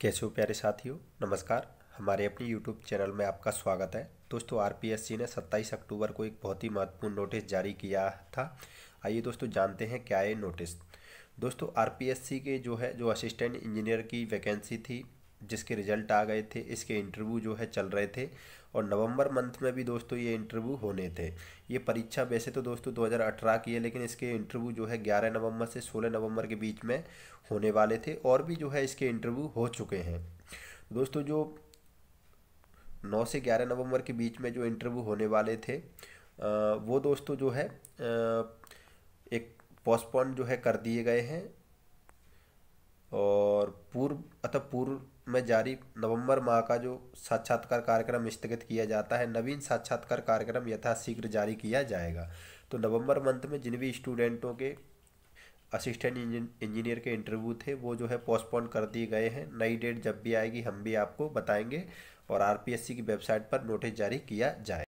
कैसे हो प्यारे साथियों नमस्कार हमारे अपने यूट्यूब चैनल में आपका स्वागत है दोस्तों आर ने 27 अक्टूबर को एक बहुत ही महत्वपूर्ण नोटिस जारी किया था आइए दोस्तों जानते हैं क्या ये नोटिस दोस्तों आर के जो है जो असिस्टेंट इंजीनियर की वैकेंसी थी जिसके रिजल्ट आ गए थे इसके इंटरव्यू जो है चल रहे थे और नवंबर मंथ में भी दोस्तों ये इंटरव्यू होने थे ये परीक्षा वैसे तो दोस्तों 2018 की है लेकिन इसके इंटरव्यू जो है 11 नवंबर से 16 नवंबर के बीच में होने वाले थे और भी जो है इसके इंटरव्यू हो चुके हैं दोस्तों जो नौ से ग्यारह नवंबर के बीच में जो इंटरव्यू होने वाले थे वो दोस्तों जो है एक पोस्टपोन जो है कर दिए गए हैं पूर्व अतः पूर्व में जारी नवंबर माह का जो साक्षात्कार कार्यक्रम स्थगित किया जाता है नवीन साक्षात्कार कार्यक्रम यथाशीघ्र जारी किया जाएगा तो नवंबर मंथ में जिन भी स्टूडेंटों के असिस्टेंट इंजीनियर के इंटरव्यू थे वो जो है पोस्टपोन कर दिए गए हैं नई डेट जब भी आएगी हम भी आपको बताएंगे और आरपीएससी की वेबसाइट पर नोटिस जारी किया जाए